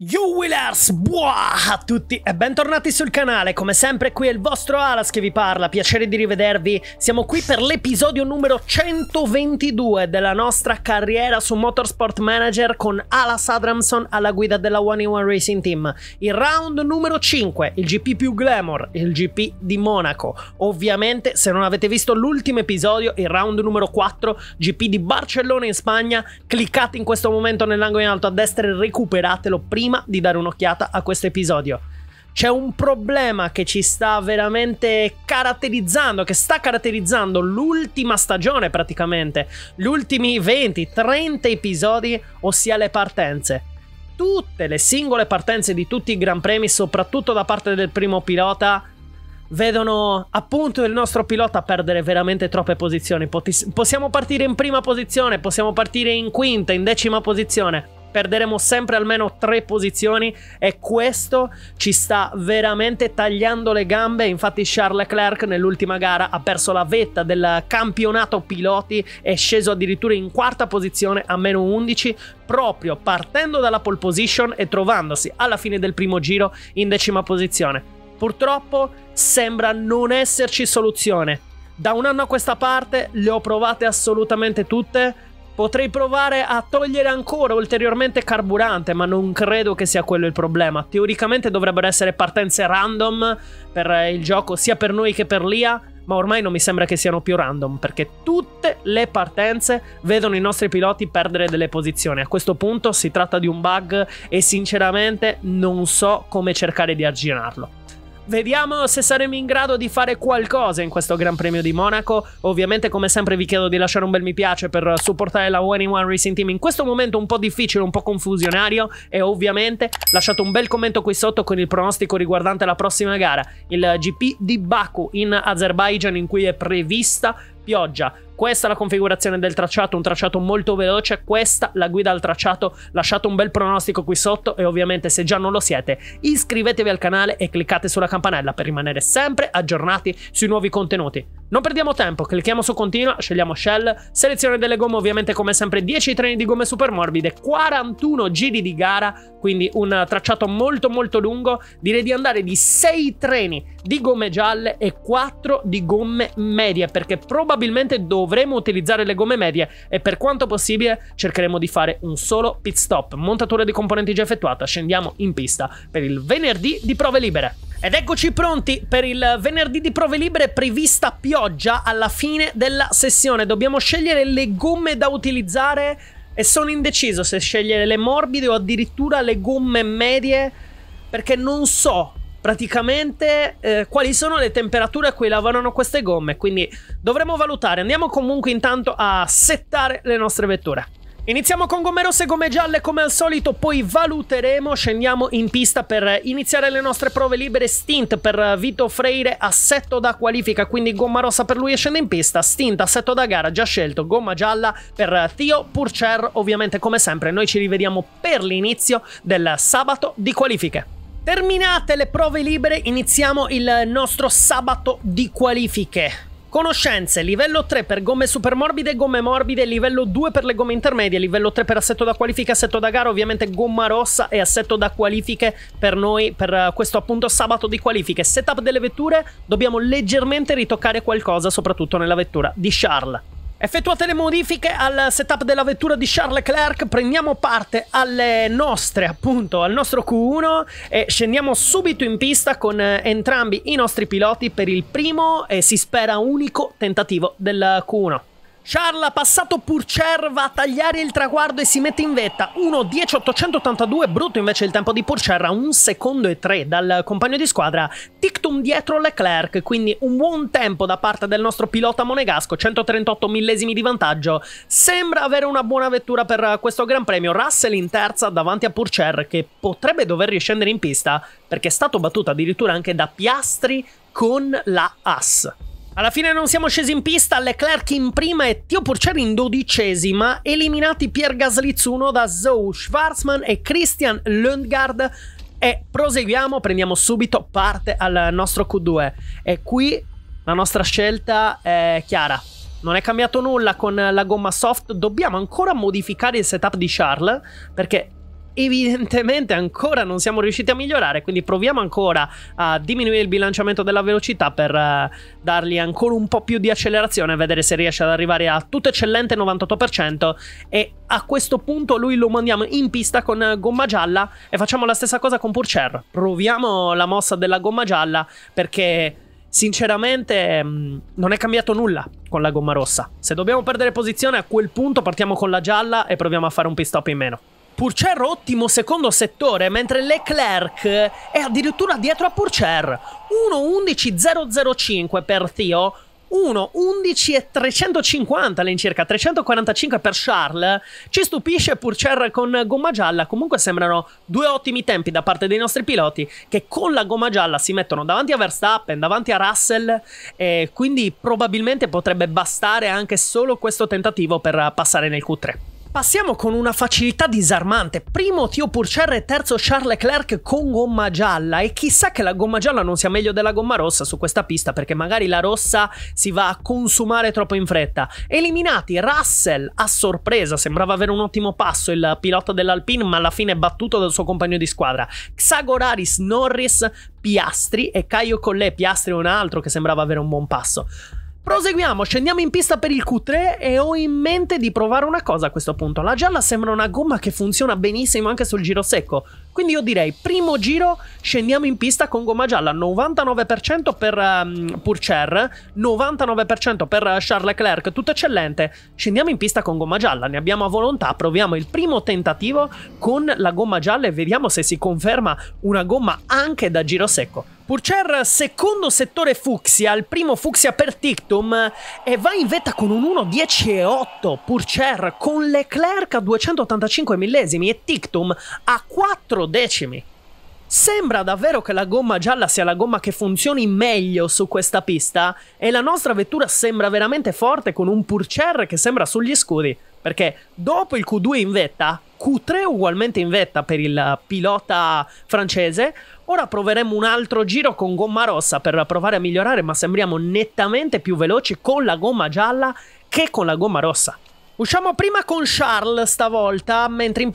You Willers, buah a tutti e bentornati sul canale, come sempre qui è il vostro Alas che vi parla, piacere di rivedervi, siamo qui per l'episodio numero 122 della nostra carriera su Motorsport Manager con Alas Adramson alla guida della One in One Racing Team, il round numero 5, il GP più glamour, il GP di Monaco, ovviamente se non avete visto l'ultimo episodio, il round numero 4, GP di Barcellona in Spagna, cliccate in questo momento nell'angolo in alto a destra e recuperatelo prima prima di dare un'occhiata a questo episodio. C'è un problema che ci sta veramente caratterizzando, che sta caratterizzando l'ultima stagione praticamente, gli ultimi 20-30 episodi, ossia le partenze tutte le singole partenze di tutti i Gran Premi, soprattutto da parte del primo pilota, vedono appunto il nostro pilota perdere veramente troppe posizioni. possiamo partire in prima posizione, possiamo partire in quinta, in decima posizione perderemo sempre almeno tre posizioni e questo ci sta veramente tagliando le gambe. Infatti Charles Leclerc nell'ultima gara ha perso la vetta del campionato piloti, è sceso addirittura in quarta posizione a meno 11 proprio partendo dalla pole position e trovandosi alla fine del primo giro in decima posizione. Purtroppo sembra non esserci soluzione. Da un anno a questa parte le ho provate assolutamente tutte Potrei provare a togliere ancora ulteriormente carburante, ma non credo che sia quello il problema. Teoricamente dovrebbero essere partenze random per il gioco, sia per noi che per l'IA, ma ormai non mi sembra che siano più random, perché tutte le partenze vedono i nostri piloti perdere delle posizioni. A questo punto si tratta di un bug e sinceramente non so come cercare di arginarlo. Vediamo se saremo in grado di fare qualcosa in questo Gran Premio di Monaco. Ovviamente, come sempre, vi chiedo di lasciare un bel mi piace per supportare la One in One Racing Team in questo momento un po' difficile, un po' confusionario. E ovviamente lasciate un bel commento qui sotto con il pronostico riguardante la prossima gara, il GP di Baku in Azerbaijan, in cui è prevista pioggia questa è la configurazione del tracciato, un tracciato molto veloce, questa la guida al tracciato, lasciate un bel pronostico qui sotto e ovviamente se già non lo siete iscrivetevi al canale e cliccate sulla campanella per rimanere sempre aggiornati sui nuovi contenuti. Non perdiamo tempo, clicchiamo su continua, scegliamo Shell, selezione delle gomme ovviamente come sempre 10 treni di gomme super morbide, 41 giri di gara, quindi un tracciato molto molto lungo, direi di andare di 6 treni di gomme gialle e 4 di gomme medie perché probabilmente dovrà dovremo utilizzare le gomme medie e per quanto possibile cercheremo di fare un solo pit stop. Montatura di componenti già effettuata, scendiamo in pista per il venerdì di prove libere. Ed eccoci pronti per il venerdì di prove libere prevista pioggia alla fine della sessione. Dobbiamo scegliere le gomme da utilizzare e sono indeciso se scegliere le morbide o addirittura le gomme medie perché non so praticamente eh, quali sono le temperature a cui lavorano queste gomme. Quindi dovremo valutare. Andiamo comunque intanto a settare le nostre vetture. Iniziamo con gomme rosse e gomme gialle come al solito, poi valuteremo, scendiamo in pista per iniziare le nostre prove libere stint per Vito Freire, assetto da qualifica, quindi gomma rossa per lui e scende in pista, stint, assetto da gara già scelto, gomma gialla per Tio Purcer, ovviamente come sempre noi ci rivediamo per l'inizio del sabato di qualifiche. Terminate le prove libere, iniziamo il nostro sabato di qualifiche. Conoscenze, livello 3 per gomme supermorbide, gomme morbide, livello 2 per le gomme intermedie, livello 3 per assetto da qualifica, assetto da gara, ovviamente gomma rossa e assetto da qualifiche per noi per eh, questo appunto sabato di qualifiche. Setup delle vetture, dobbiamo leggermente ritoccare qualcosa, soprattutto nella vettura di Charles. Effettuate le modifiche al setup della vettura di Charles Leclerc, prendiamo parte alle nostre, appunto, al nostro Q1 e scendiamo subito in pista con eh, entrambi i nostri piloti per il primo e si spera unico tentativo del Q1. Charla passato Purcer va a tagliare il traguardo e si mette in vetta. 1-10-882, brutto invece il tempo di Purcer un secondo e tre dal compagno di squadra. Tictum dietro Leclerc, quindi un buon tempo da parte del nostro pilota monegasco, 138 millesimi di vantaggio. Sembra avere una buona vettura per questo Gran Premio. Russell in terza davanti a Purcer che potrebbe dover riscendere in pista perché è stato battuto addirittura anche da Piastri con la As. Alla fine non siamo scesi in pista, Leclerc in prima e Tio Porceri in dodicesima, eliminati Pier Gaslizzuno da Zoe Schwarzman e Christian Lundgaard e proseguiamo, prendiamo subito parte al nostro Q2 e qui la nostra scelta è chiara. Non è cambiato nulla con la gomma soft, dobbiamo ancora modificare il setup di Charles perché evidentemente ancora non siamo riusciti a migliorare, quindi proviamo ancora a diminuire il bilanciamento della velocità per uh, dargli ancora un po' più di accelerazione e vedere se riesce ad arrivare a tutto eccellente 98% e a questo punto lui lo mandiamo in pista con eh, gomma gialla e facciamo la stessa cosa con Purcher. Proviamo la mossa della gomma gialla perché sinceramente mm, non è cambiato nulla con la gomma rossa. Se dobbiamo perdere posizione a quel punto partiamo con la gialla e proviamo a fare un pit stop in meno. Purcher ottimo secondo settore, mentre Leclerc è addirittura dietro a Purcher. 1.11.005 per Theo, 1.11.350 all'incirca, 345 per Charles. Ci stupisce Purcher con gomma gialla, comunque sembrano due ottimi tempi da parte dei nostri piloti che con la gomma gialla si mettono davanti a Verstappen, davanti a Russell e quindi probabilmente potrebbe bastare anche solo questo tentativo per passare nel Q3. Passiamo con una facilità disarmante. Primo Tio Purcell e terzo Charles Leclerc con gomma gialla. E chissà che la gomma gialla non sia meglio della gomma rossa su questa pista, perché magari la rossa si va a consumare troppo in fretta. Eliminati Russell a sorpresa, sembrava avere un ottimo passo il pilota dell'Alpine, ma alla fine è battuto dal suo compagno di squadra. Xagoraris, Norris, Piastri e Caio Collet. Piastri è un altro che sembrava avere un buon passo. Proseguiamo, scendiamo in pista per il Q3 e ho in mente di provare una cosa a questo punto. La gialla sembra una gomma che funziona benissimo anche sul giro secco, quindi io direi primo giro scendiamo in pista con gomma gialla, 99% per um, Purcher, 99% per Charles Leclerc, tutto eccellente. Scendiamo in pista con gomma gialla, ne abbiamo a volontà, proviamo il primo tentativo con la gomma gialla e vediamo se si conferma una gomma anche da giro secco. Purcher secondo settore fucsia, il primo fucsia per Tictum e eh, va in vetta con un 1.10.8 10 Purcher con Leclerc a 285 millesimi e Tictum a 4 decimi. Sembra davvero che la gomma gialla sia la gomma che funzioni meglio su questa pista e la nostra vettura sembra veramente forte con un Purcher che sembra sugli scudi. Perché dopo il Q2 in vetta, Q3 ugualmente in vetta per il pilota francese, ora proveremo un altro giro con gomma rossa per provare a migliorare, ma sembriamo nettamente più veloci con la gomma gialla che con la gomma rossa. Usciamo prima con Charles stavolta, mentre in,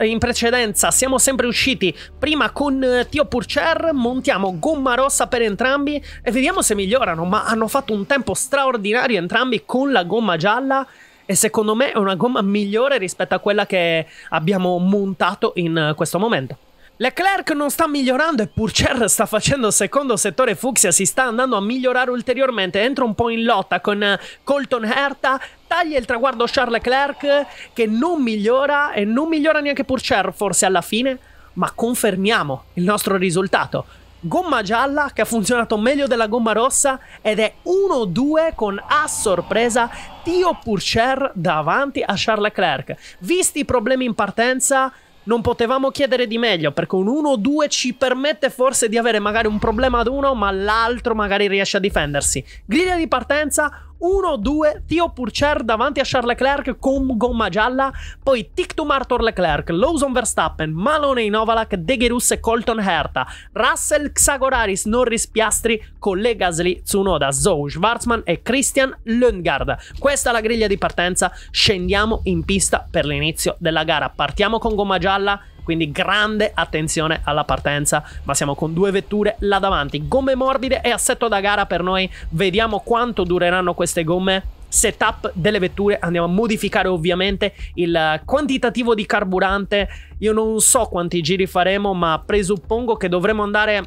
in, precedenza siamo sempre usciti prima con eh, Tio Purcher, montiamo gomma rossa per entrambi e vediamo se migliorano, ma hanno fatto un tempo straordinario entrambi con la gomma gialla e secondo me è una gomma migliore rispetto a quella che abbiamo montato in eh, questo momento. Leclerc non sta migliorando e Purcher sta facendo secondo settore fucsia, si sta andando a migliorare ulteriormente, entra un po' in lotta con eh, Colton Herta, taglia il traguardo Charles Leclerc che non migliora e non migliora neanche Purcher forse alla fine, ma confermiamo il nostro risultato gomma gialla che ha funzionato meglio della gomma rossa ed è 1-2 con a sorpresa Tio Purcher davanti a Charles Leclerc. Visti i problemi in partenza, non potevamo chiedere di meglio perché un 1-2 ci permette forse di avere magari un problema ad uno ma l'altro magari riesce a difendersi. Griglia di partenza 1-2 Tio Purcher davanti a Charles Leclerc con gomma gialla, poi Tictum Martor Leclerc, Lawson Verstappen, Malone Novalak, De e Colton Herta, Russell Xagoraris, Norris Piastri, collega Gasly, Tsunoda, Zou Schwarzman e Christian Lundgaard. Questa è la griglia di partenza, scendiamo in pista per l'inizio della gara, partiamo con gomma gialla quindi grande attenzione alla partenza, ma siamo con due vetture là davanti, gomme morbide e assetto da gara per noi, vediamo quanto dureranno queste gomme setup delle vetture, andiamo a modificare ovviamente il quantitativo di carburante. Io non so quanti giri faremo, ma presuppongo che dovremo andare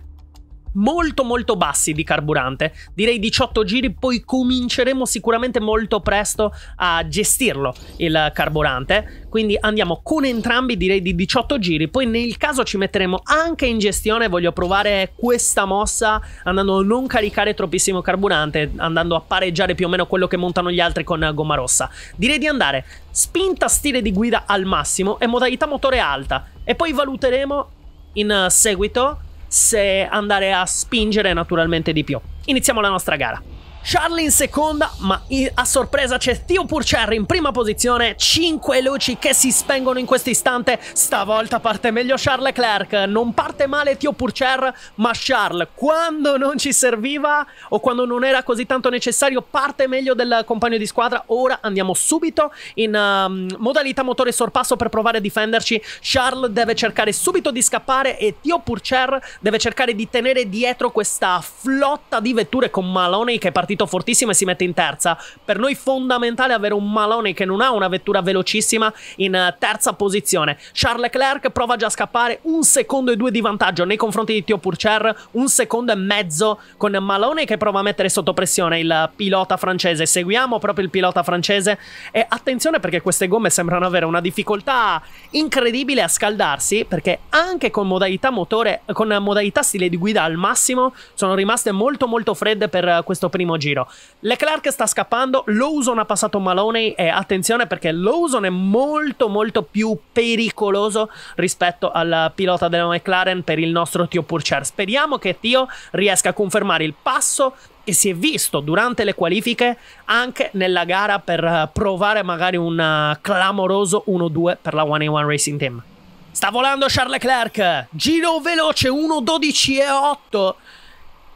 molto molto bassi di carburante. Direi 18 giri, poi cominceremo sicuramente molto presto a gestirlo il carburante. Quindi andiamo con entrambi direi di 18 giri, poi nel caso ci metteremo anche in gestione, voglio provare questa mossa andando a non caricare troppissimo carburante, andando a pareggiare più o meno quello che montano gli altri con gomma rossa. Direi di andare spinta stile di guida al massimo e modalità motore alta e poi valuteremo in seguito se andare a spingere naturalmente di più. Iniziamo la nostra gara. Charlie in seconda, ma a sorpresa c'è Theo Purcherry in prima posizione, Cinque luci che si spengono in questo istante, stavolta parte meglio Charles Leclerc, non parte male Theo Purcher, ma Charles quando non ci serviva o quando non era così tanto necessario parte meglio del compagno di squadra, ora andiamo subito in um, modalità motore sorpasso per provare a difenderci, Charles deve cercare subito di scappare e Theo Purcher deve cercare di tenere dietro questa flotta di vetture con Maloney che è partito partito fortissimo e si mette in terza. Per noi fondamentale avere un Maloney che non ha una vettura velocissima in eh, terza posizione. Charles Leclerc prova già a scappare, un secondo e due di vantaggio nei confronti di Tio Purcher, un secondo e mezzo con Maloney che prova a mettere sotto pressione il pilota francese. Seguiamo proprio il pilota francese e attenzione perché queste gomme sembrano avere una difficoltà incredibile a scaldarsi perché anche con modalità motore, con modalità stile di guida al massimo, sono rimaste molto molto fredde per eh, questo primo giro giro. Leclerc sta scappando, Lawson ha passato Maloney e attenzione perché Lawson è molto molto più pericoloso rispetto al pilota della McLaren per il nostro Tio Purcher. Speriamo che Tio riesca a confermare il passo e si è visto durante le qualifiche anche nella gara per eh, provare magari un eh, clamoroso 1-2 per la 1-1 Racing Team. Sta volando Charles Leclerc, giro veloce 1.12 e 8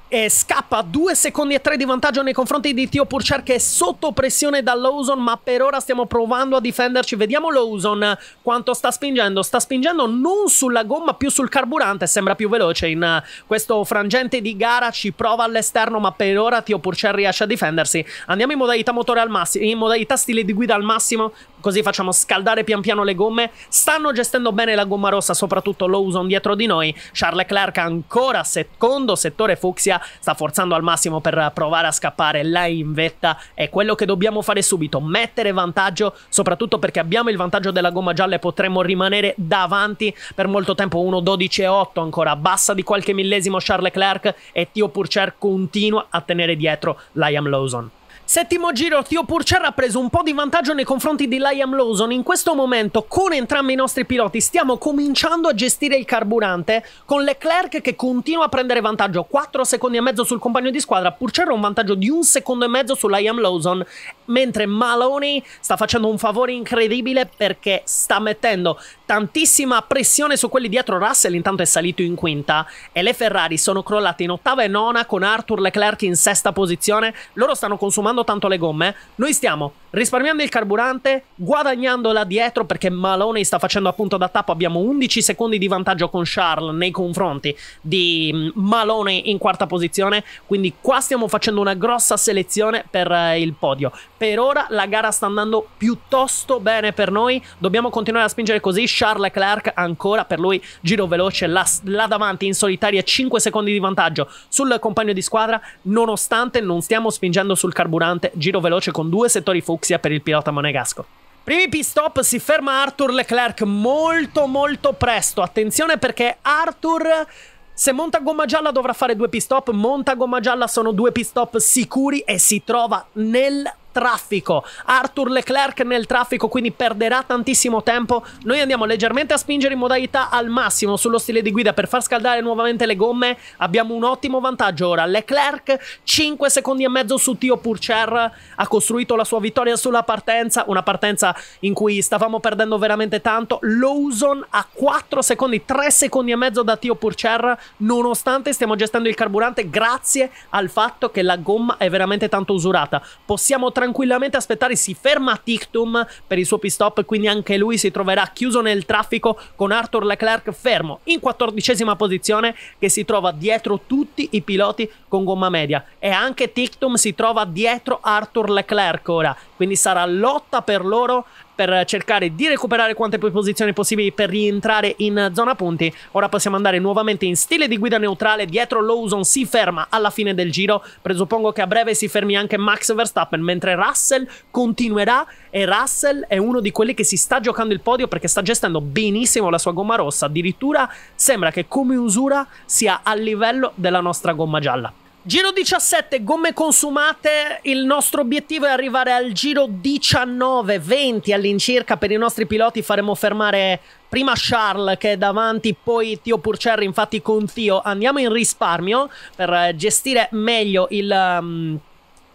e scappa 2 secondi e 3 di vantaggio nei confronti di Tio Purcher che è sotto pressione da Lawson ma per ora stiamo provando a difenderci vediamo Lawson quanto sta spingendo sta spingendo non sulla gomma più sul carburante sembra più veloce in eh, questo frangente di gara ci prova all'esterno ma per ora Tio Purcher riesce a difendersi andiamo in modalità motore al massimo in modalità stile di guida al massimo così facciamo scaldare pian piano le gomme. Stanno gestendo bene la gomma rossa, soprattutto Lawson dietro di noi. Charles Leclerc ancora secondo, settore fucsia, sta forzando al massimo per provare a scappare là in vetta. È quello che dobbiamo fare subito, mettere vantaggio, soprattutto perché abbiamo il vantaggio della gomma gialla e potremmo rimanere davanti per molto tempo. 1.12.8 ancora, bassa di qualche millesimo Charles Leclerc e Tio Purcher continua a tenere dietro Liam Lawson. Settimo giro, Tio Purcerra ha preso un po' di vantaggio nei confronti di Liam Lawson. In questo momento, con entrambi i nostri piloti, stiamo cominciando a gestire il carburante con Leclerc che continua a prendere vantaggio. 4 secondi e mezzo sul compagno di squadra. ha un vantaggio di un secondo e mezzo su Liam Lawson mentre Maloney sta facendo un favore incredibile perché sta mettendo tantissima pressione su quelli dietro Russell, intanto è salito in quinta e le Ferrari sono crollate in ottava e nona con Arthur Leclerc in sesta posizione, loro stanno consumando tanto le gomme, noi stiamo risparmiando il carburante, guadagnando là dietro perché Maloney sta facendo appunto da tappo, abbiamo 11 secondi di vantaggio con Charles nei confronti di mm, Maloney in quarta posizione, quindi qua stiamo facendo una grossa selezione per eh, il podio. Per ora la gara sta andando piuttosto bene per noi, dobbiamo continuare a spingere così, Charles Leclerc ancora per lui giro veloce là, là davanti in solitaria 5 secondi di vantaggio sul compagno di squadra, nonostante non stiamo spingendo sul carburante, giro veloce con due settori fuoco sia per il pilota monegasco. Primi pit stop si ferma Arthur Leclerc molto molto presto. Attenzione perché Arthur se monta gomma gialla dovrà fare due pit stop, monta gomma gialla sono due pit stop sicuri e si trova nel traffico. Arthur Leclerc nel traffico, quindi perderà tantissimo tempo. Noi andiamo leggermente a spingere in modalità al massimo sullo stile di guida per far scaldare nuovamente le gomme. Abbiamo un ottimo vantaggio ora. Leclerc, 5 secondi e mezzo su Tio Purcher, ha costruito la sua vittoria sulla partenza, una partenza in cui stavamo perdendo veramente tanto. Lawson a 4 secondi, 3 secondi e mezzo da Tio Purcher, nonostante stiamo gestendo il carburante grazie al fatto che la gomma è veramente tanto usurata. Possiamo tranquillamente tranquillamente aspettare, si ferma Tictum per il suo pit stop, quindi anche lui si troverà chiuso nel traffico con Arthur Leclerc fermo in quattordicesima posizione che si trova dietro tutti i piloti con gomma media e anche Tictum si trova dietro Arthur Leclerc ora, quindi sarà lotta per loro per cercare di recuperare quante più posizioni possibili per rientrare in zona punti. Ora possiamo andare nuovamente in stile di guida neutrale. Dietro Lawson si ferma alla fine del giro. Presuppongo che a breve si fermi anche Max Verstappen, mentre Russell continuerà e Russell è uno di quelli che si sta giocando il podio perché sta gestendo benissimo la sua gomma rossa. Addirittura sembra che come usura sia a livello della nostra gomma gialla. Giro 17, gomme consumate, il nostro obiettivo è arrivare al giro 19, 20 all'incirca, per i nostri piloti faremo fermare prima Charles che è davanti, poi Tio Purcerri, infatti con Tio andiamo in risparmio per gestire meglio il... Um,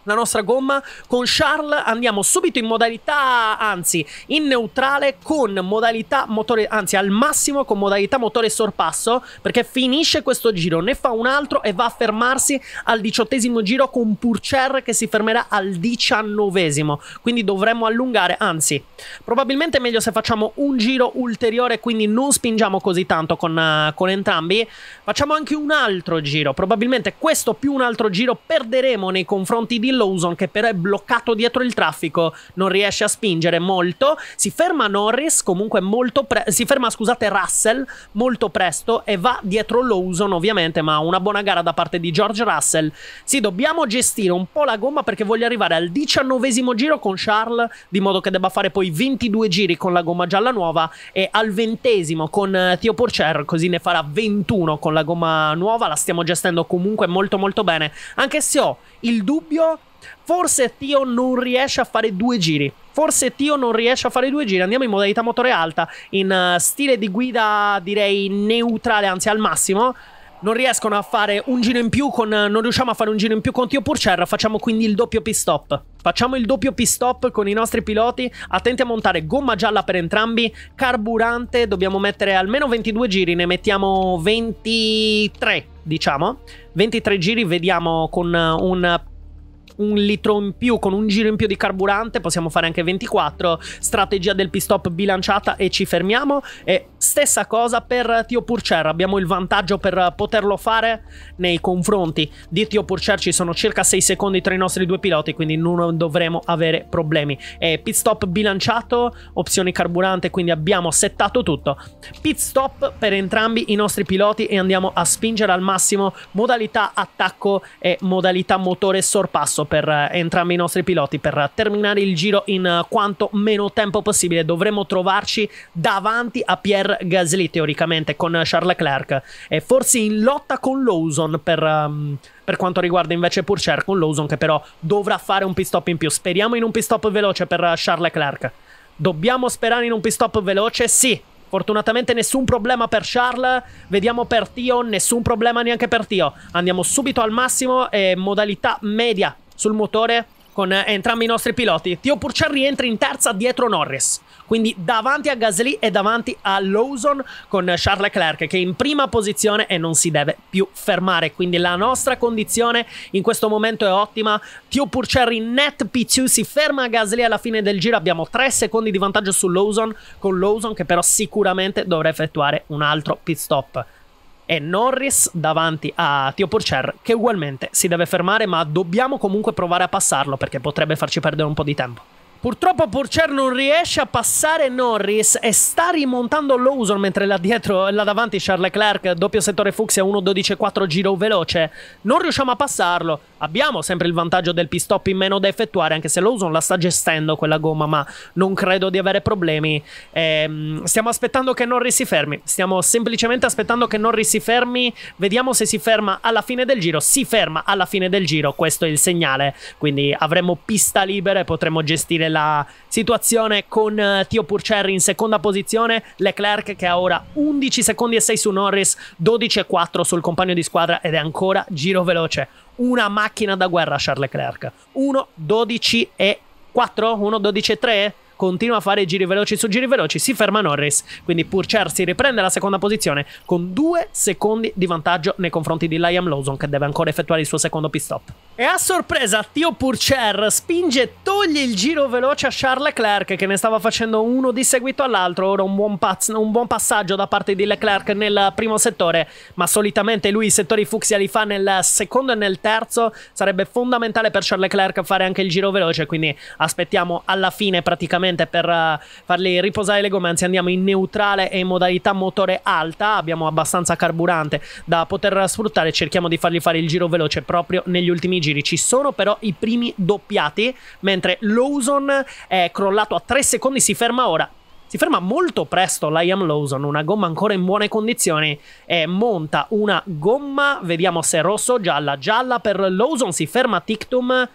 la nostra gomma. Con Charles andiamo subito in modalità, anzi, in neutrale con modalità motore, anzi al massimo con modalità motore sorpasso, perché finisce questo giro, ne fa un altro e va a fermarsi al diciottesimo giro con Purcher che si fermerà al diciannovesimo. Quindi dovremmo allungare, anzi, probabilmente è meglio se facciamo un giro ulteriore, quindi non spingiamo così tanto con, uh, con entrambi. Facciamo anche un altro giro, probabilmente questo più un altro giro perderemo nei confronti di Lawson che però è bloccato dietro il traffico, non riesce a spingere molto, si ferma Norris comunque molto presto, si ferma scusate Russell molto presto e va dietro Lawson ovviamente, ma una buona gara da parte di George Russell. Sì, dobbiamo gestire un po' la gomma perché voglio arrivare al diciannovesimo giro con Charles, di modo che debba fare poi 22 giri con la gomma gialla nuova e al ventesimo con eh, Theo Porcher, così ne farà 21 con la gomma nuova, la stiamo gestendo comunque molto molto bene, anche se ho il dubbio Forse Tio non riesce a fare due giri. Forse Tio non riesce a fare due giri. Andiamo in modalità motore alta, in eh, stile di guida direi neutrale, anzi al massimo non riescono a fare un giro in più con non riusciamo a fare un giro in più con Tio Purcerra, facciamo quindi il doppio pit stop. Facciamo il doppio pit stop con i nostri piloti, attenti a montare gomma gialla per entrambi, carburante, dobbiamo mettere almeno 22 giri, ne mettiamo 23, diciamo. 23 giri, vediamo con eh, un un litro in più, con un giro in più di carburante, possiamo fare anche 24, strategia del pit stop bilanciata e ci fermiamo. E stessa cosa per Tio Purcher, abbiamo il vantaggio per poterlo fare nei confronti di Tio Purcher, ci sono circa 6 secondi tra i nostri due piloti, quindi non dovremo avere problemi. E pit stop bilanciato, opzioni carburante, quindi abbiamo settato tutto. Pit stop per entrambi i nostri piloti e andiamo a spingere al massimo modalità attacco e modalità motore sorpasso successo per eh, entrambi i nostri piloti per terminare il giro in eh, quanto meno tempo possibile. Dovremmo trovarci davanti a Pierre Gasly teoricamente con Charles Leclerc e forse in lotta con Lawson per, um, per quanto riguarda invece Purcher con Lawson che però dovrà fare un pit stop in più. Speriamo in un pit stop veloce per eh, Charles Leclerc. Dobbiamo sperare in un pit stop veloce? Sì, Fortunatamente nessun problema per Charles, vediamo per Tio, nessun problema neanche per Tio. Andiamo subito al massimo, eh, modalità media sul motore con eh, entrambi i nostri piloti. Tio Purcell rientra in terza dietro Norris, quindi davanti a Gasly e davanti a Lawson con Charles Leclerc che è in prima posizione e non si deve più fermare. Quindi la nostra condizione in questo momento è ottima. Tio Purcell in net P2 si ferma a Gasly alla fine del giro, abbiamo 3 secondi di vantaggio su Lawson con Lawson che però sicuramente dovrà effettuare un altro pit stop e Norris davanti a Tio Purcher che ugualmente si deve fermare ma dobbiamo comunque provare a passarlo perché potrebbe farci perdere un po' di tempo. Purtroppo Purcher non riesce a passare Norris e sta rimontando Lawson mentre là dietro e là davanti Charles Leclerc, doppio settore fucsia 1.12.4 giro veloce. Non riusciamo a passarlo. Abbiamo sempre il vantaggio del pit stop in meno da effettuare, anche se Lawson la sta gestendo quella gomma, ma non credo di avere problemi. Ehm, stiamo aspettando che Norris si fermi. Stiamo semplicemente aspettando che Norris si fermi. Vediamo se si ferma alla fine del giro. Si ferma alla fine del giro, questo è il segnale. Quindi avremo pista libera e potremo gestire la situazione con eh, Tio Purcerri in seconda posizione, Leclerc che ha ora 11 secondi e 6 su Norris, 12 e 4 sul compagno di squadra ed è ancora giro veloce. Una macchina da guerra Charles Leclerc. 1, 12 e 4, 1, 12 e 3 continua a fare giri veloci su giri veloci, si ferma Norris, quindi Purcher si riprende la seconda posizione con due secondi di vantaggio nei confronti di Liam Lawson che deve ancora effettuare il suo secondo pit stop. E a sorpresa Tio Purcher spinge, e toglie il giro veloce a Charles Leclerc che ne stava facendo uno di seguito all'altro, ora un buon, un buon passaggio da parte di Leclerc nel primo settore, ma solitamente lui i settori fucsia li fa nel secondo e nel terzo, sarebbe fondamentale per Charles Leclerc fare anche il giro veloce, quindi aspettiamo alla fine praticamente semplicemente per uh, farli riposare le gomme, anzi andiamo in neutrale e in modalità motore alta, abbiamo abbastanza carburante da poter sfruttare, cerchiamo di fargli fare il giro veloce proprio negli ultimi giri, ci sono però i primi doppiati, mentre Lawson è crollato a 3 secondi, si ferma ora, si ferma molto presto Liam Lawson, una gomma ancora in buone condizioni e monta una gomma, vediamo se rosso o gialla, gialla per Lawson, si ferma Tictum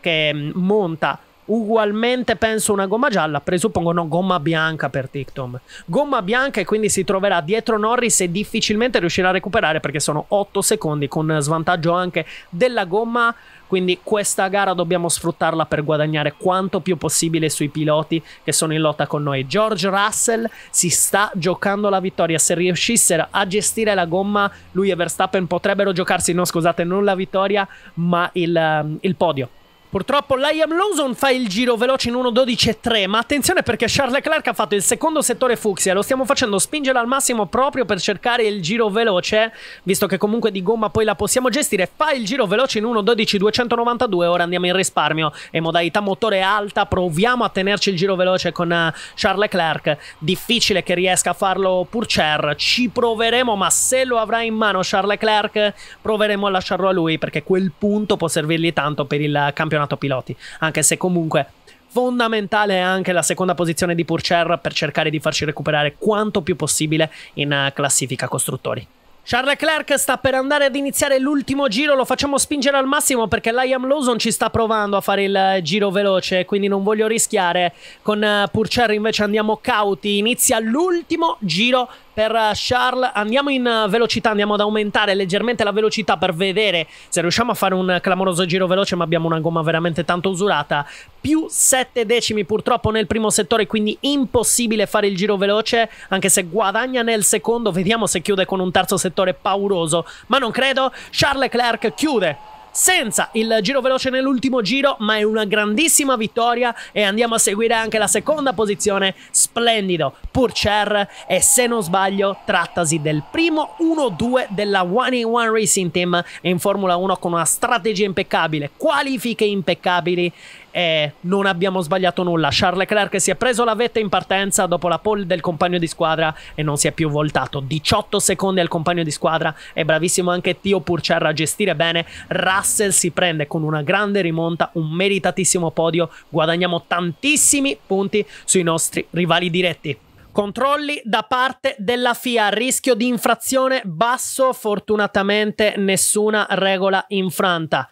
che mm, monta Ugualmente penso una gomma gialla, presuppongo no, gomma bianca per TikTok. Gomma bianca e quindi si troverà dietro Norris e difficilmente riuscirà a recuperare perché sono 8 secondi con svantaggio anche della gomma. Quindi questa gara dobbiamo sfruttarla per guadagnare quanto più possibile sui piloti che sono in lotta con noi. George Russell si sta giocando la vittoria. Se riuscissero a gestire la gomma, lui e Verstappen potrebbero giocarsi, no scusate, non la vittoria, ma il, ehm, il podio. Purtroppo Liam Lawson fa il giro veloce in 1.12.3, ma attenzione perché Charles Leclerc ha fatto il secondo settore fucsia, lo stiamo facendo spingere al massimo proprio per cercare il giro veloce, visto che comunque di gomma poi la possiamo gestire, fa il giro veloce in 1.12.292, ora andiamo in risparmio e modalità motore alta, proviamo a tenerci il giro veloce con eh, Charles Leclerc, difficile che riesca a farlo pur Cher, ci proveremo, ma se lo avrà in mano Charles Leclerc proveremo a lasciarlo a lui perché quel punto può servirgli tanto per il campionato campionato piloti, anche se comunque fondamentale è anche la seconda posizione di Purcher per cercare di farci recuperare quanto più possibile in eh, classifica costruttori. Charles Leclerc sta per andare ad iniziare l'ultimo giro, lo facciamo spingere al massimo perché Liam Lawson ci sta provando a fare il eh, giro veloce, quindi non voglio rischiare. Con eh, Purcher invece andiamo cauti, inizia l'ultimo giro per eh, Charles. Andiamo in eh, velocità, andiamo ad aumentare leggermente la velocità per vedere se riusciamo a fare un clamoroso giro veloce, ma abbiamo una gomma veramente tanto usurata. Più 7 decimi purtroppo nel primo settore, quindi impossibile fare il giro veloce, anche se guadagna nel secondo. Vediamo se chiude con un terzo settore pauroso, ma non credo. Charles Leclerc chiude senza il giro veloce nell'ultimo giro, ma è una grandissima vittoria e andiamo a seguire anche la seconda posizione, splendido, Purcher e se non sbaglio trattasi del primo 1-2 della One in One Racing Team in Formula 1 con una strategia impeccabile, qualifiche impeccabili e non abbiamo sbagliato nulla. Charles Leclerc si è preso la vetta in partenza dopo la pole del compagno di squadra e non si è più voltato. 18 secondi al compagno di squadra e bravissimo anche Tio Purcerra a gestire bene. Russell si prende con una grande rimonta, un meritatissimo podio. Guadagniamo tantissimi punti sui nostri rivali diretti. Controlli da parte della FIA, rischio di infrazione basso, fortunatamente nessuna regola infranta.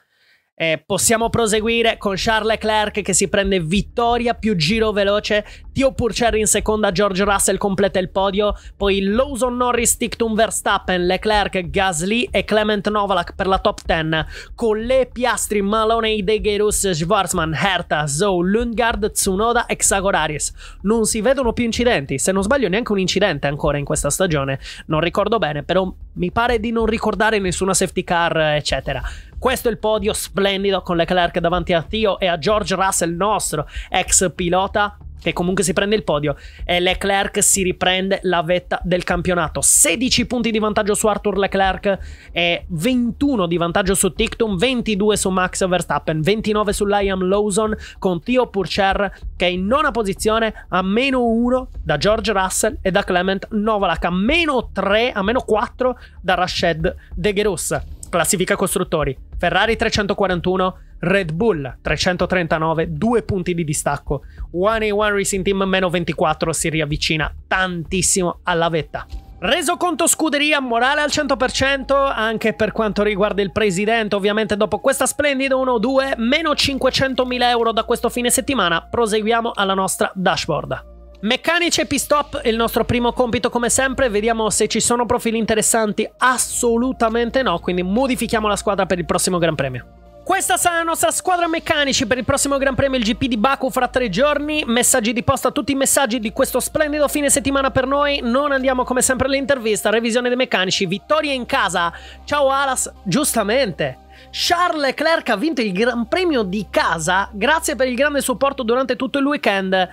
Eh, possiamo proseguire con Charles Leclerc che si prende vittoria più giro veloce, Tio Purcell in seconda, George Russell completa il podio, poi Lawson Norris, Tickton Verstappen, Leclerc, Gasly e Clement Novalak per la top 10, Con le Piastri, Maloney, De Schwarzman, Hertha, Zou, Lundgaard, Tsunoda e Xagoraris. Non si vedono più incidenti, se non sbaglio neanche un incidente ancora in questa stagione, non ricordo bene, però mi pare di non ricordare nessuna safety car, eccetera. Questo è il podio splendido con Leclerc davanti a Theo e a George Russell, nostro ex pilota che comunque si prende il podio e Leclerc si riprende la vetta del campionato 16 punti di vantaggio su Arthur Leclerc e 21 di vantaggio su Tictum 22 su Max Verstappen 29 su Liam Lawson con Theo Purcher che è in nona posizione a meno 1 da George Russell e da Clement Novalak a meno 3 a meno 4 da Rashed De Gherus classifica costruttori Ferrari 341, Red Bull 339, due punti di distacco. 1A1 Racing Team meno 24 si riavvicina tantissimo alla vetta. Resoconto scuderia, morale al 100% anche per quanto riguarda il presidente, ovviamente dopo questa splendida 1-2, meno 500.000 euro da questo fine settimana, proseguiamo alla nostra dashboard. Meccanici e pistop è il nostro primo compito come sempre, vediamo se ci sono profili interessanti, assolutamente no, quindi modifichiamo la squadra per il prossimo Gran Premio. Questa sarà la nostra squadra meccanici per il prossimo Gran Premio il GP di Baku fra tre giorni. Messaggi di posta, tutti i messaggi di questo splendido fine settimana per noi. Non andiamo come sempre all'intervista, revisione dei meccanici, vittoria in casa. Ciao Alas, giustamente. Charles Leclerc ha vinto il Gran Premio di casa, grazie per il grande supporto durante tutto il weekend.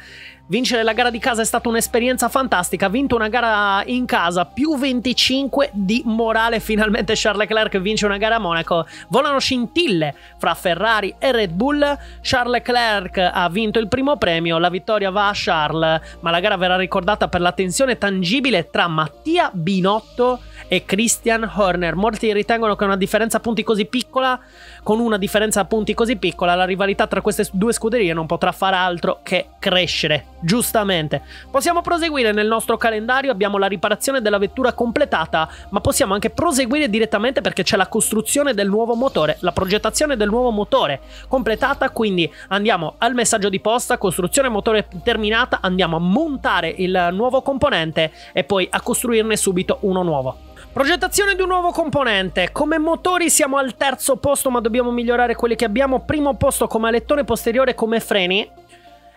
Vincere la gara di casa è stata un'esperienza fantastica. Ha vinto una gara in casa, più 25 di morale. Finalmente Charles Leclerc vince una gara a Monaco. Volano scintille fra Ferrari e Red Bull. Charles Leclerc ha vinto il primo premio. La vittoria va a Charles, ma la gara verrà ricordata per la tensione tangibile tra Mattia Binotto e Christian Horner. Molti ritengono che una differenza punti così piccola, con una differenza punti così piccola, la rivalità tra queste due scuderie non potrà far altro che crescere. Giustamente. Possiamo proseguire nel nostro calendario, abbiamo la riparazione della vettura completata, ma possiamo anche proseguire direttamente perché c'è la costruzione del nuovo motore, la progettazione del nuovo motore completata, quindi andiamo al messaggio di posta, costruzione motore terminata, andiamo a montare il nuovo componente e poi a costruirne subito uno nuovo. Progettazione di un nuovo componente. Come motori siamo al terzo posto, ma dobbiamo migliorare quelli che abbiamo. Primo posto come alettone posteriore, come freni.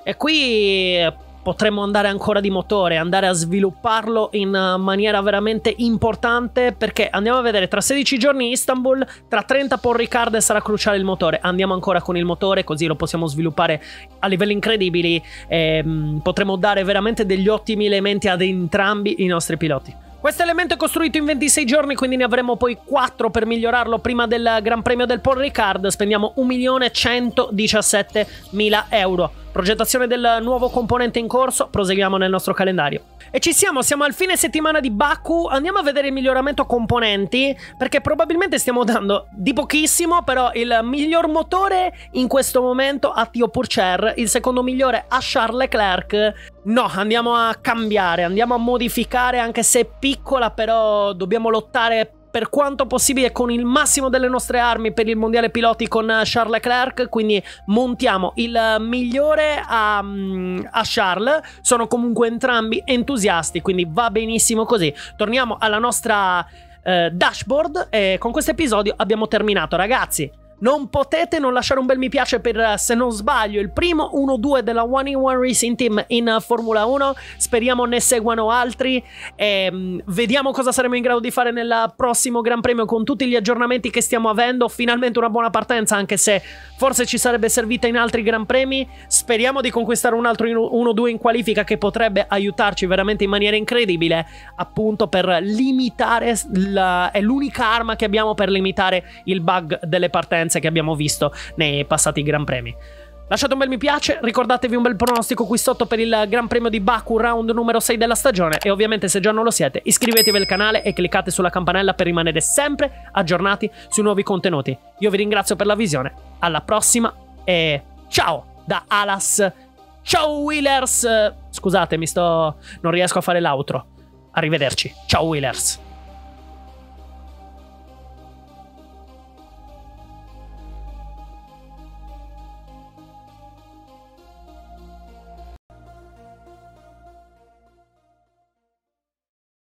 E qui potremmo andare ancora di motore, andare a svilupparlo in eh, maniera veramente importante perché andiamo a vedere tra 16 giorni Istanbul, tra 30 Paul Ricard sarà cruciale il motore, andiamo ancora con il motore così lo possiamo sviluppare a livelli incredibili e ehm, potremo dare veramente degli ottimi elementi ad entrambi i nostri piloti. Questo elemento è costruito in 26 giorni, quindi ne avremo poi 4 per migliorarlo prima del Gran Premio del Paul Ricard. Spendiamo 1.117.000 euro. Progettazione del nuovo componente in corso, proseguiamo nel nostro calendario. E ci siamo, siamo al fine settimana di Baku, andiamo a vedere il miglioramento componenti, perché probabilmente stiamo dando di pochissimo, però il miglior motore in questo momento a Tio Purcher, il secondo migliore a Charles Leclerc. No, andiamo a cambiare, andiamo a modificare, anche se è piccola, però dobbiamo lottare per quanto possibile con il massimo delle nostre armi per il mondiale piloti con eh, Charles Leclerc, quindi montiamo il eh, migliore a, mm, a, Charles, sono comunque entrambi entusiasti, quindi va benissimo così. Torniamo alla nostra eh, dashboard e con questo episodio abbiamo terminato ragazzi. Non potete non lasciare un bel mi piace per, eh, se non sbaglio, il primo 1-2 della One in One Racing Team in eh, Formula 1. Speriamo ne seguano altri. E, ehm, vediamo cosa saremo in grado di fare nel prossimo Gran Premio con tutti gli aggiornamenti che stiamo avendo. Finalmente una buona partenza, anche se forse ci sarebbe servita in altri Gran Premi. Speriamo di conquistare un altro 1-2 in qualifica che potrebbe aiutarci veramente in maniera incredibile, appunto per limitare la... è l'unica arma che abbiamo per limitare il bug delle partenze differenze che abbiamo visto nei passati Gran Premi. Lasciate un bel mi piace, ricordatevi un bel pronostico qui sotto per il Gran Premio di Baku, round numero 6 della stagione e ovviamente se già non lo siete iscrivetevi al canale e cliccate sulla campanella per rimanere sempre aggiornati sui nuovi contenuti. Io vi ringrazio per la visione, alla prossima e ciao da Alas, ciao Wheelers, scusate mi sto... non riesco a fare l'outro, arrivederci, ciao Wheelers.